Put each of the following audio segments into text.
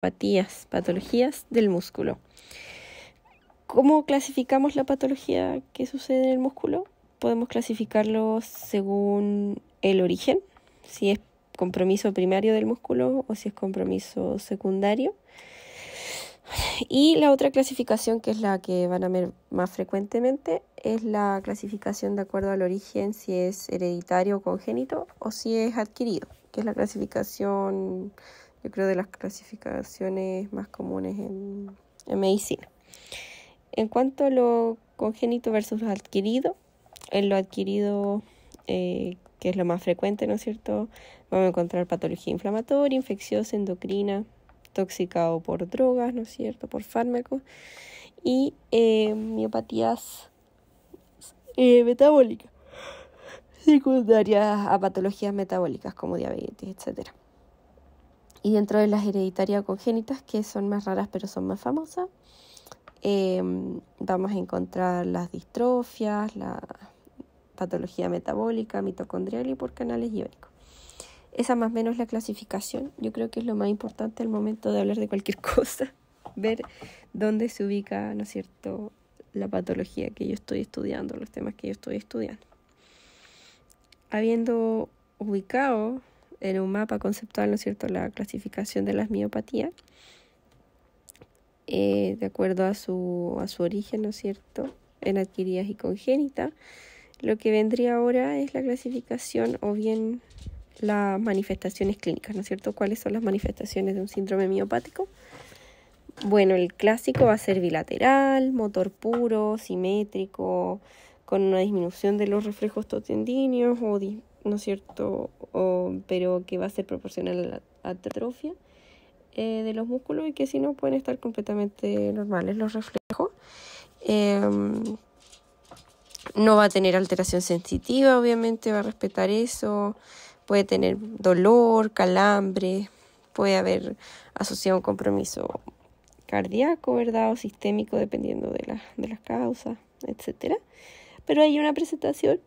patías, patologías del músculo. ¿Cómo clasificamos la patología que sucede en el músculo? Podemos clasificarlo según el origen, si es compromiso primario del músculo o si es compromiso secundario. Y la otra clasificación, que es la que van a ver más frecuentemente, es la clasificación de acuerdo al origen, si es hereditario o congénito o si es adquirido, que es la clasificación yo creo, de las clasificaciones más comunes en, medicina. En cuanto a lo congénito versus adquirido, en lo adquirido, eh, que es lo más frecuente, ¿no es cierto? Vamos a encontrar patología inflamatoria, infecciosa, endocrina, o por drogas, ¿no es cierto?, por fármacos y eh, miopatías eh, metabólicas secundarias a patologías metabólicas como diabetes, etcétera. Y dentro de las hereditarias congénitas, que son más raras pero son más famosas, em, vamos a encontrar las distrofias, la patología metabólica, mitocondrial y por canales iónicos. Esa más o menos la clasificación. Yo creo que es lo más importante al momento de hablar de cualquier cosa. Ver dónde se ubica, ¿no es cierto?, la patología que yo estoy estudiando, los temas que yo estoy estudiando. Habiendo ubicado en un mapa conceptual, ¿no es cierto?, la clasificación de las miopatías, eh, de acuerdo a su, origen, ¿no es cierto?, en adquiridas y congénitas. Lo que vendría ahora es la clasificación o bien las manifestaciones clínicas, ¿no es cierto? ¿Cuáles son las manifestaciones de un síndrome miopático? Bueno, el clásico va a ser bilateral, motor puro, simétrico, con una disminución de los reflejos totendíneos o, ¿no es cierto? pero que va a ser proporcional a la atrofia eh, de los músculos y que si no pueden estar completamente normales los reflejos. Em, no va a tener alteración sensitiva, obviamente va a respetar eso. Puede tener dolor, calambre, puede haber asociado un compromiso cardíaco, ¿verdad? O sistémico, dependiendo de, de las causas, etc. Pero hay una presentación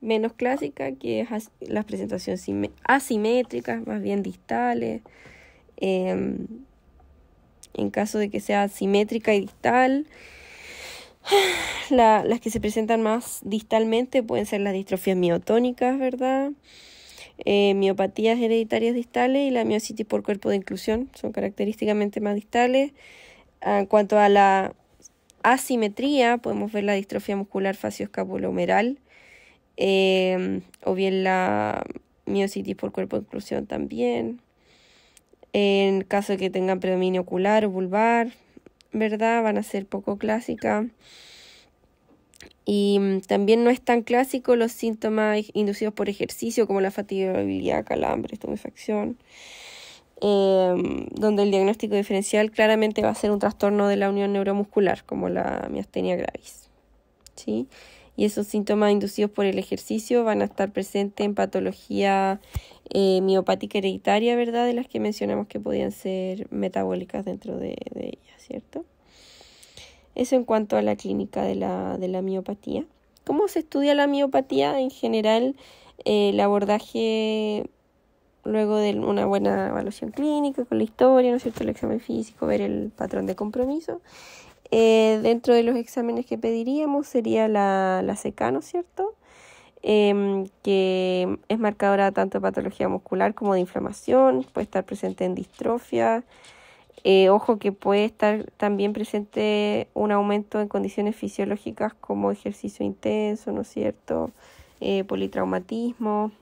menos clásica, que es las presentaciones asimétricas, más bien distales. Em, en caso de que sea simétrica y distal, las que se presentan más distalmente pueden ser las distrofias miotónicas, ¿verdad? Eh, miopatías hereditarias distales y la miocitis por cuerpo de inclusión son característicamente más distales. Ah, en cuanto a la asimetría, podemos ver la distrofia muscular escapulomeral. Em, o bien la miocitis por cuerpo de también, en caso de que tengan predominio ocular o vulvar, ¿verdad? Van a ser poco clásica. Y mm, también no es tan clásico los síntomas inducidos por ejercicio como la fatiga fatigabilidad, calambre, estupefacción, em, donde el diagnóstico diferencial claramente va a ser un trastorno de la unión neuromuscular como la miastenia gravis. ¿sí? y esos síntomas inducidos por el ejercicio van a estar presentes en patología eh, miopática hereditaria, ¿verdad? De las que mencionamos que podían ser metabólicas dentro de, ella, ¿cierto? Eso en cuanto a la clínica de la, de la miopatía. ¿Cómo se estudia la miopatía? En general, eh, el abordaje luego de una buena evaluación clínica con la historia, ¿no es cierto? El examen físico, ver el patrón de compromiso eh, dentro de los exámenes que pediríamos sería la, la es ¿cierto? Em, que es marcadora tanto de patología muscular como de inflamación, puede estar presente en distrofia. Eh, ojo que puede estar también presente un aumento en condiciones fisiológicas como ejercicio intenso, ¿no es cierto? Eh, politraumatismo.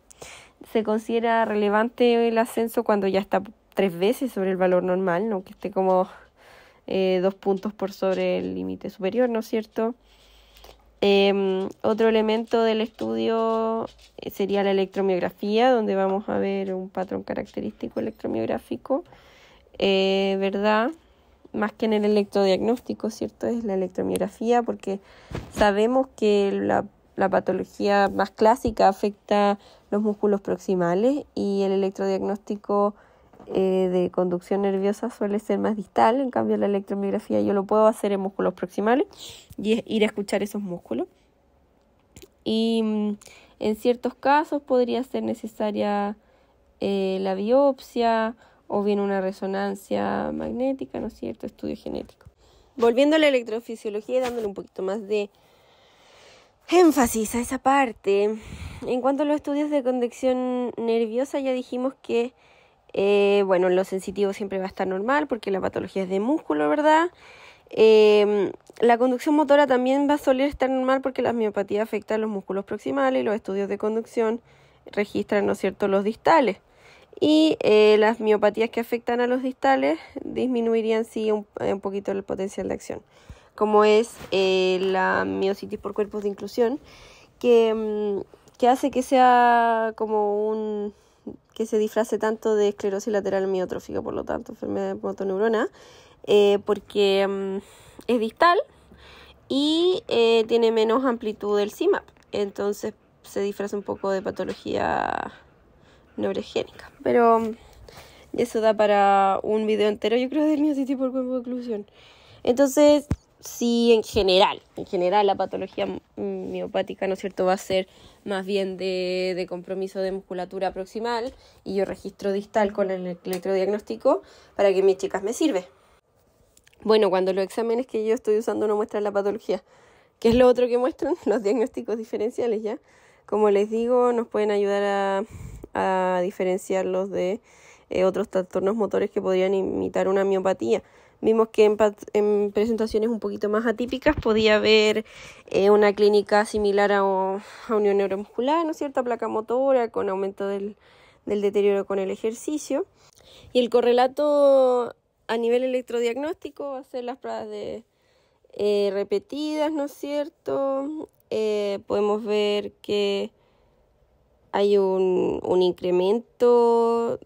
Se considera relevante el ascenso cuando ya está tres veces sobre el valor normal, no que esté como eh, dos puntos por sobre el límite superior, ¿no es cierto? Em, otro elemento del estudio eh, sería la electromiografía, donde vamos a ver un patrón característico electromiográfico, eh, ¿verdad? Más que en el electrodiagnóstico, ¿cierto? Es la electromiografía, porque sabemos que la, la patología más clásica afecta los músculos proximales y el electrodiagnóstico eh, de conducción nerviosa suele ser más distal, en cambio la electromiografía yo lo puedo hacer en músculos proximales y es ir a escuchar esos músculos. Y mm, en ciertos casos podría ser necesaria eh, la biopsia o bien una resonancia magnética, ¿no es cierto? Estudio genético. Volviendo a la electrofisiología y dándole un poquito más de énfasis a esa parte. En cuanto a los estudios de conducción nerviosa, ya dijimos que eh, bueno, en lo sensitivo siempre va a estar normal porque la patología es de músculo, ¿verdad? Em, la conducción motora también va a soler estar normal porque la miopatía afecta a los músculos proximales y los estudios de conducción registran, ¿no es cierto?, los distales. Y eh, las miopatías que afectan a los distales disminuirían, sí, un, poquito el potencial de acción, como es eh, la miocitis por cuerpos de inclusión, que mm, hace que sea como un que se disfrace tanto de esclerosis lateral miotrófica, por lo tanto, enfermedad de motoneurona, eh, porque mm, es distal y eh, tiene menos amplitud del CIMAP, entonces se disfraza un poco de patología neurogénica. Pero mm, eso da para un video entero, yo creo, del miocitis por cuerpo de Entonces, Sí, en general, en general la patología mm, miopática, ¿no es cierto?, va a ser más bien de, compromiso de musculatura proximal y yo registro distal con el electrodiagnóstico para que mis chicas me sirve. Bueno, cuando los exámenes que yo estoy usando no muestran la patología, que es lo otro que muestran los diagnósticos diferenciales ya. Como les digo, nos pueden ayudar a, diferenciarlos de eh, otros trastornos motores que podrían imitar una miopatía. Vimos que en, presentaciones un poquito más atípicas podía haber eh, una clínica similar a, unión neuromuscular, ¿no es cierto?, placa motora con aumento del, deterioro con el ejercicio. Y el correlato a nivel electrodiagnóstico hacer las pruebas eh, repetidas, ¿no es cierto? Eh, podemos ver que hay un, un incremento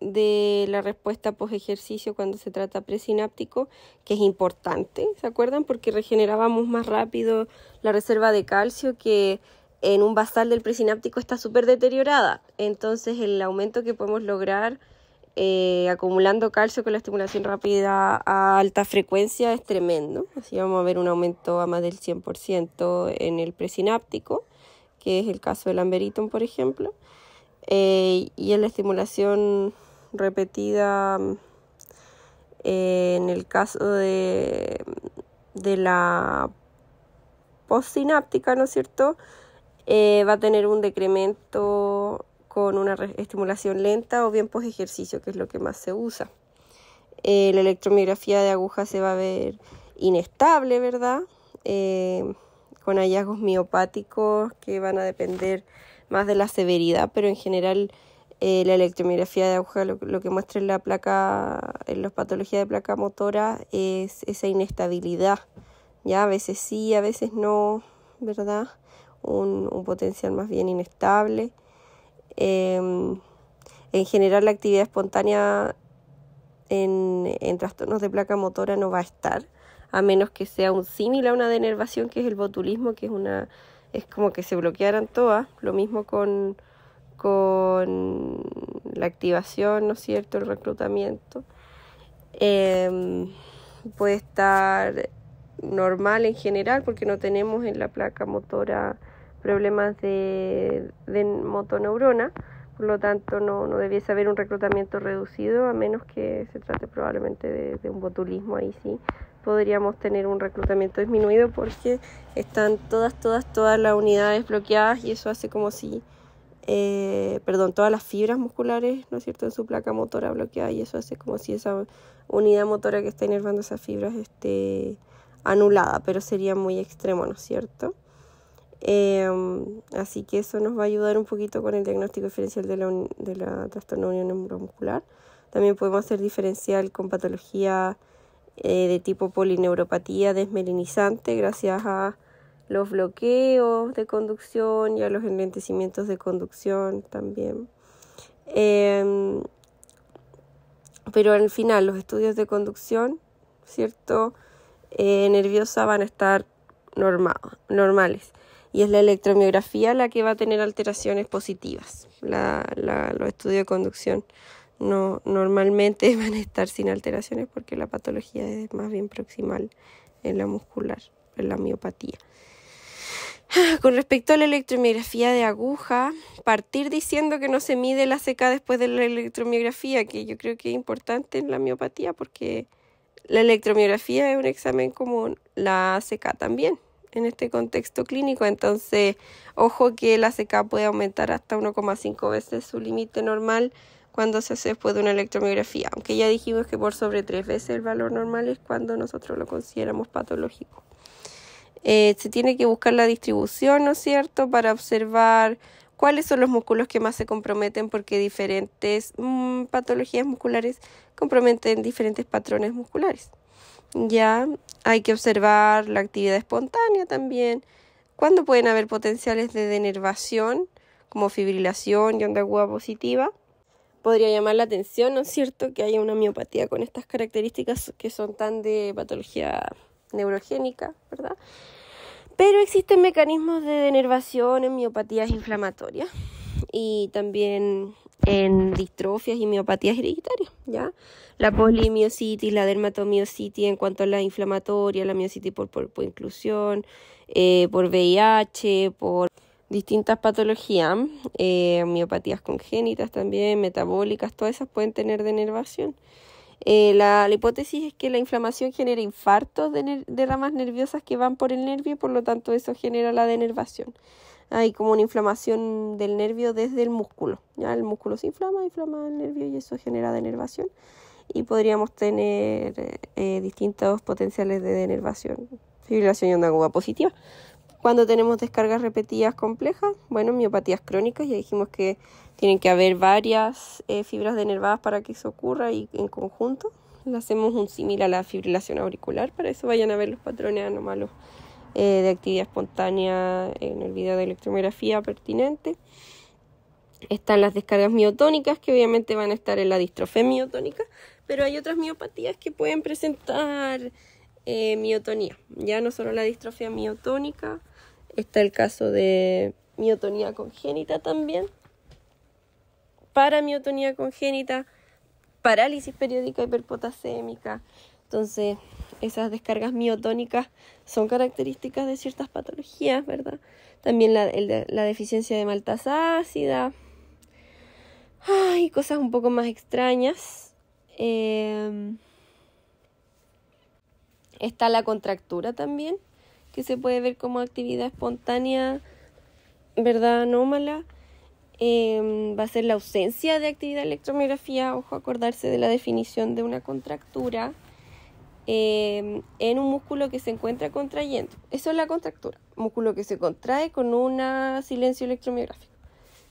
de la respuesta post ejercicio cuando se trata presináptico, que es importante, ¿se acuerdan? Porque regenerábamos más rápido la reserva de calcio que en un basal del presináptico está súper deteriorada. Entonces el aumento que podemos lograr eh, acumulando calcio con la estimulación rápida a alta frecuencia es tremendo. Así vamos a ver un aumento a más del 100% en el presináptico, que es el caso del Amberiton, por ejemplo. Eh, y en la estimulación repetida eh, en el caso de, la postsináptica, ¿no es cierto? Eh, va a tener un decremento con una estimulación lenta o bien post ejercicio, que es lo que más se usa. Eh, la electromiografía de aguja se va a ver inestable, ¿verdad? con hallazgos miopáticos que van a depender más de la severidad, pero en general eh, la electromiografía de aguja lo, que muestra en la placa, en las patologías de placa motora es esa inestabilidad, ya a veces sí, a veces no, ¿verdad? Un, potencial más bien inestable. Em, en general la actividad espontánea en, trastornos de placa motora no va a estar, a menos que sea un símil a una denervación que es el botulismo, que es una es como que se bloquearan todas, lo mismo con con la activación, ¿no es cierto?, el reclutamiento. Em, puede estar normal en general porque no tenemos en la placa motora problemas de, motoneurona, por lo tanto no, no, debiese haber un reclutamiento reducido, a menos que se trate probablemente de un botulismo, ahí sí podríamos tener un reclutamiento disminuido porque están todas, todas, todas las unidades bloqueadas y eso hace como si eh, perdón, todas las fibras musculares, ¿no es cierto?, en su placa motora bloqueada y eso hace como si esa unidad motora que está inervando esas fibras esté anulada, pero sería muy extremo, ¿no es cierto? Em, así que eso nos va a ayudar un poquito con el diagnóstico diferencial de la, de trastorno unión neuromuscular. También podemos hacer diferencial con patología eh, de tipo polineuropatía desmelinizante gracias a los bloqueos de conducción y a los enlentecimientos de conducción también. Em, pero al final, los estudios de conducción, ¿cierto? Eh, nerviosa van a estar normales. Y es la electromiografía la que va a tener alteraciones positivas. La, la, los estudios de conducción no normalmente van a estar sin alteraciones porque la patología es más bien proximal en la muscular, en la miopatía. Con respecto a la electromiografía de aguja, partir diciendo que no se mide la seca después de la electromiografía, que yo creo que es importante en la miopatía porque la electromiografía es un examen como la seca también en este contexto clínico, entonces ojo que la seca puede aumentar hasta 1,5 veces su límite normal cuando se hace después de una electromiografía, aunque ya dijimos que por sobre 3 veces el valor normal es cuando nosotros lo consideramos patológico. Eh, se tiene que buscar la distribución, ¿no es cierto?, para observar cuáles son los músculos que más se comprometen porque diferentes mm, patologías musculares comprometen diferentes patrones musculares. Ya hay que observar la actividad espontánea también, cuándo pueden haber potenciales de denervación, como fibrilación y onda aguda positiva. Podría llamar la atención, ¿no es cierto?, que haya una miopatía con estas características que son tan de patología neurogénica, ¿verdad? Pero existen mecanismos de denervación en miopatías inflamatorias y también en distrofias y miopatías hereditarias, ¿ya? La polimiositis, la dermatomiositis en cuanto a la inflamatoria, la miocitis por, por, por inclusión, eh, por VIH, por distintas patologías, eh, miopatías congénitas también, metabólicas, todas esas pueden tener denervación. Eh, la, hipótesis es que la inflamación genera infartos de, ramas nerviosas que van por el nervio y por lo tanto eso genera la denervación. Hay como una inflamación del nervio desde el músculo. ¿ya? El músculo se inflama, inflama el nervio y eso genera denervación. Y podríamos tener eh, distintos potenciales de denervación, fibrilación y onda aguda positiva. Cuando tenemos descargas repetidas complejas, bueno, miopatías crónicas, ya dijimos que tienen que haber varias eh, fibras denervadas para que eso ocurra y en conjunto. Le hacemos un similar a la fibrilación auricular, para eso vayan a ver los patrones anómalos eh, de actividad espontánea en eh, el video de electromiografía pertinente. Están las descargas miotónicas, que obviamente van a estar en la distrofía miotónica, pero hay otras miopatías que pueden presentar miotonía. Ya no solo la distrofia miotónica, Está el caso de miotonía congénita también. Para miotonía congénita, parálisis periódica hiperpotasémica. Entonces, esas descargas miotónicas son características de ciertas patologías, ¿verdad? También la, deficiencia de maltasa ácida. Ay, cosas un poco más extrañas. Eh, está la contractura también, que se puede ver como actividad espontánea, ¿verdad? Anómala. Em, va a ser la ausencia de actividad electromiografía, ojo, acordarse de la definición de una contractura em, en un músculo que se encuentra contrayendo. Eso es la contractura, músculo que se contrae con un silencio electromiográfico.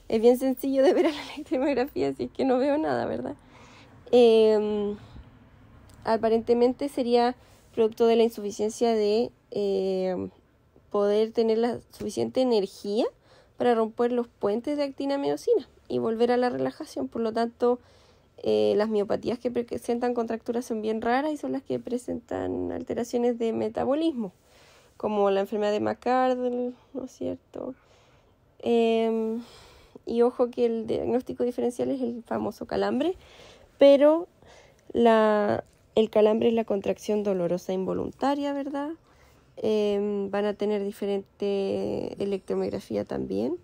Es bien sencillo de ver a la electromiografía, así que no veo nada, ¿verdad? Em, aparentemente sería producto de la insuficiencia de eh, poder tener la suficiente energía para romper los puentes de actina miocina y volver a la relajación. Por lo tanto, eh, las miopatías que presentan contracturas son bien raras y son las que presentan alteraciones de metabolismo, como la enfermedad de McArdle, ¿no es cierto? Em, y ojo que el diagnóstico diferencial es el famoso calambre, pero el calambre es la contracción dolorosa involuntaria, ¿verdad? Em, van a tener diferente electromiografía también.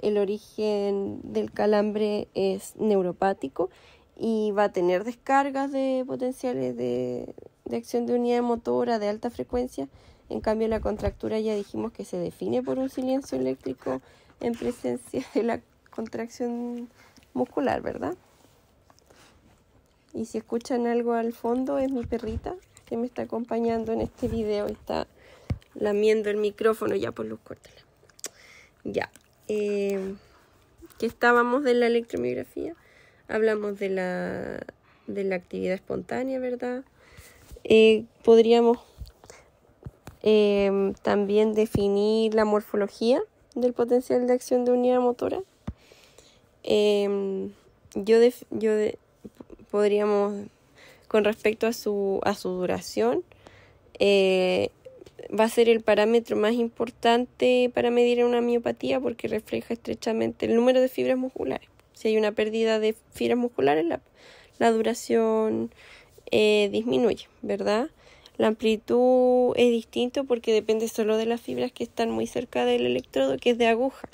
El origen del calambre es neuropático y va a tener descargas de potenciales de, de acción de unidad motora de alta frecuencia. En cambio, la contractura ya dijimos que se define por un silencio eléctrico en presencia de la contracción muscular, ¿verdad? Y si escuchan algo al fondo es mi perrita que me está acompañando en este video. Está lamiendo el micrófono. Ya, por los córtala. Ya. Eh, que estábamos de la electromiografía. Hablamos de la, de la actividad espontánea, ¿verdad? Eh, podríamos em, también definir la morfología del potencial de acción de unidad motora. Em, yo, yo podríamos, con respecto a su, a su duración, eh, va a ser el parámetro más importante para medir una miopatía porque refleja estrechamente el número de fibras musculares. Si hay una pérdida de fibras musculares, la, duración eh, disminuye, ¿verdad? La amplitud es distinto porque depende solo de las fibras que están muy cerca del electrodo, que es de aguja.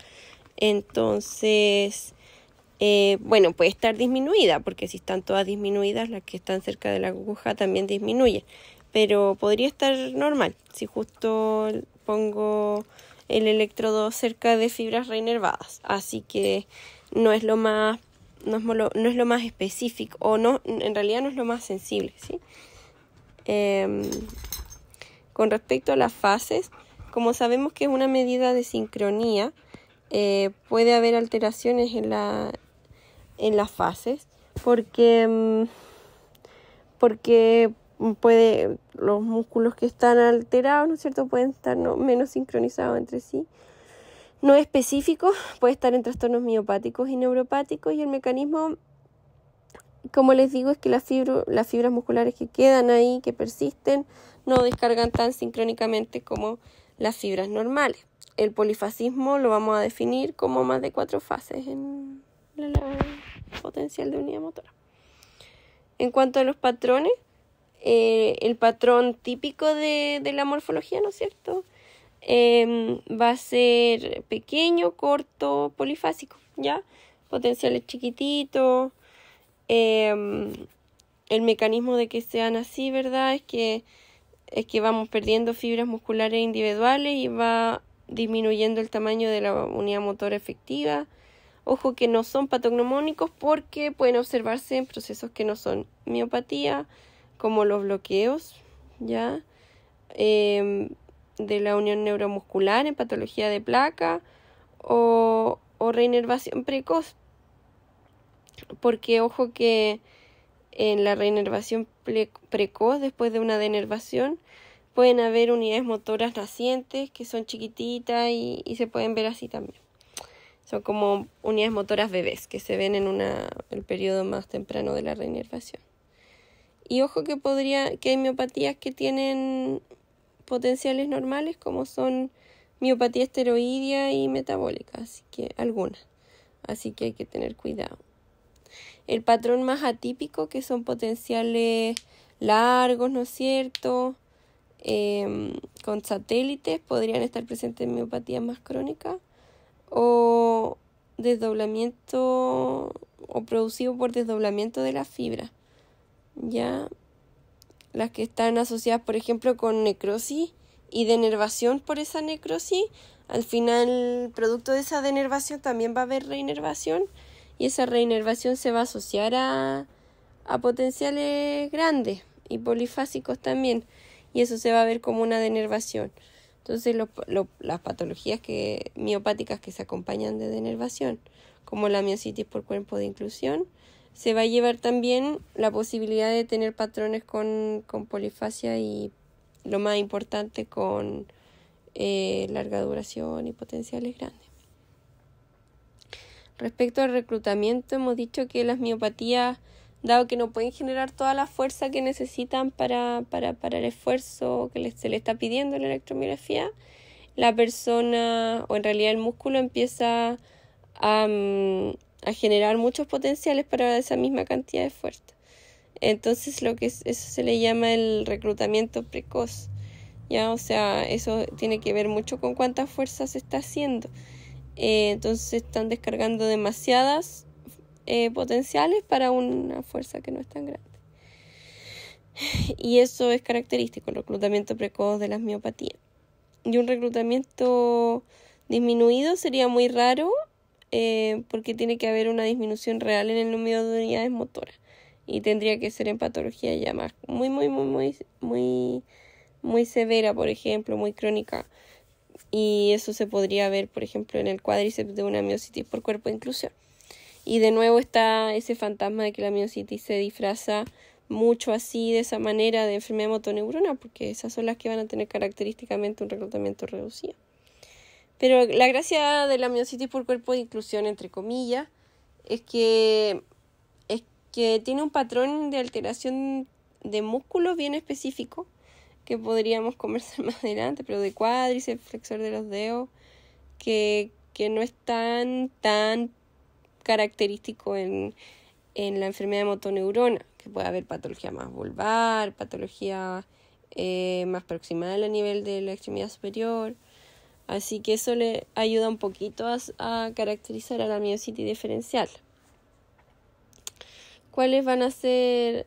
Entonces, eh, bueno, puede estar disminuida, porque si están todas disminuidas, las que están cerca de la aguja también disminuyen pero podría estar normal si justo pongo el electrodo cerca de fibras reinervadas. Así que no es lo más no es, lo, más específico o no en realidad no es lo más sensible, ¿sí? Em, con respecto a las fases, como sabemos que es una medida de sincronía, eh, puede haber alteraciones en, la, en las fases porque mm, porque puede, los músculos que están alterados, ¿no es cierto?, pueden estar menos sincronizados entre sí. No específico puede estar en trastornos miopáticos y neuropáticos y el mecanismo, como les digo, es que las, las fibras musculares que quedan ahí, que persisten, no descargan tan sincrónicamente como las fibras normales. El polifascismo lo vamos a definir como más de cuatro fases en la potencial de unidad motora. En cuanto a los patrones, eh, el patrón típico de, de, la morfología, ¿no es cierto? Em, va a ser pequeño, corto, polifásico, ¿ya? Potenciales chiquititos. Em, el mecanismo de que sean así, ¿verdad? Es que, es que vamos perdiendo fibras musculares individuales y va disminuyendo el tamaño de la unidad motora efectiva. Ojo que no son patognomónicos porque pueden observarse en procesos que no son miopatía, como los bloqueos, ¿ya? Em, de la unión neuromuscular en patología de placa o, reinervación precoz. Porque ojo que en la reinervación precoz, después de una denervación, pueden haber unidades motoras nacientes que son chiquititas y, y, se pueden ver así también. Son como unidades motoras bebés que se ven en una, el periodo más temprano de la reinervación. Y ojo que podría, que hay miopatías que tienen potenciales normales, como son miopatía esteroidea y metabólica, así que algunas. Así que hay que tener cuidado. El patrón más atípico, que son potenciales largos, ¿no es cierto? Em, con satélites, podrían estar presentes en miopatías más crónicas o desdoblamiento o producido por desdoblamiento de las fibras ya las que están asociadas, por ejemplo, con necrosis y denervación por esa necrosis, al final, producto de esa denervación, también va a haber reinervación y esa reinervación se va a asociar a, potenciales grandes y polifásicos también, y eso se va a ver como una denervación. Entonces, las patologías miopáticas que se acompañan de denervación, como la miocitis por cuerpo de inclusión, se va a llevar también la posibilidad de tener patrones con, polifasia y lo más importante con eh, larga duración y potenciales grandes. Respecto al reclutamiento, hemos dicho que las miopatías, dado que no pueden generar toda la fuerza que necesitan para, para, el esfuerzo que se le está pidiendo la electromiografía, la persona o en realidad el músculo empieza a, mm, a generar muchos potenciales para esa misma cantidad de fuerza. Entonces lo que eso se le llama el reclutamiento precoz. Ya, o sea, eso tiene que ver mucho con cuánta fuerza se está haciendo. Eh, entonces están descargando demasiadas eh, potenciales para una fuerza que no es tan grande. Y eso es característico, el reclutamiento precoz de las miopatías. Y un reclutamiento disminuido sería muy raro eh, porque tiene que haber una disminución real en el número de unidades motoras y tendría que ser en patología ya más muy muy muy muy muy muy severa por ejemplo muy crónica y eso se podría ver por ejemplo en el cuádriceps de una miocitis por cuerpo de inclusión y de nuevo está ese fantasma de que la miocitis se disfraza mucho así de esa manera de enfermedad motoneurona porque esas son las que van a tener característicamente un reclutamiento reducido pero la gracia de la miocitis por cuerpo de inclusión, entre comillas, es que, es que tiene un patrón de alteración de músculo bien específico, que podríamos conversar más adelante, pero de cuádriceps, flexor de los dedos, que, que no es tan, tan característico en, la enfermedad de motoneurona, que puede haber patología más vulvar, patología eh, más proximal a nivel de la extremidad superior, Así que eso le ayuda un poquito a, caracterizar a la miocitis diferencial. ¿Cuáles van a ser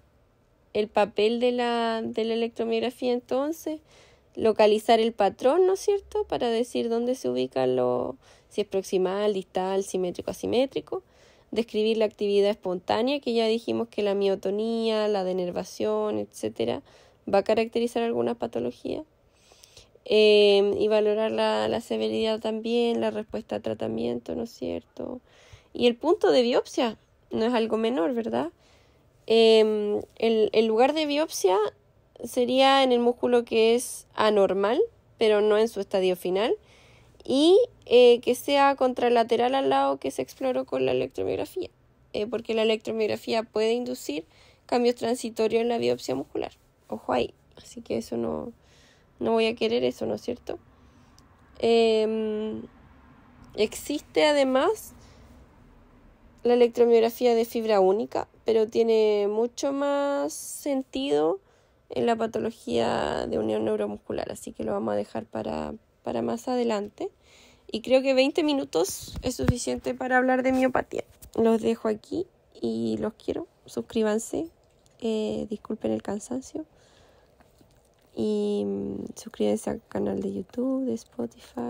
el papel de la, de la electromiografía entonces? Localizar el patrón, ¿no es cierto? Para decir dónde se ubica lo, si es proximal, distal, simétrico, asimétrico. Describir la actividad espontánea, que ya dijimos que la miotonía, la denervación, etcétera, va a caracterizar alguna patología. Em, y valorar la, la, severidad también, la respuesta a tratamiento, ¿no es cierto? Y el punto de biopsia no es algo menor, ¿verdad? Em, el, lugar de biopsia sería en el músculo que es anormal, pero no en su estadio final, y eh, que sea contralateral al lado que se exploró con la electromiografía, eh, porque la electromiografía puede inducir cambios transitorios en la biopsia muscular. Ojo ahí, así que eso no, no voy a querer eso, ¿no es cierto? Em, existe además la electromiografía de fibra única, pero tiene mucho más sentido en la patología de unión neuromuscular, así que lo vamos a dejar para, más adelante. Y creo que 20 minutos es suficiente para hablar de miopatía. Los dejo aquí y los quiero. Suscríbanse. Eh, disculpen el cansancio y mm, suscríbanse al canal de YouTube, de Spotify.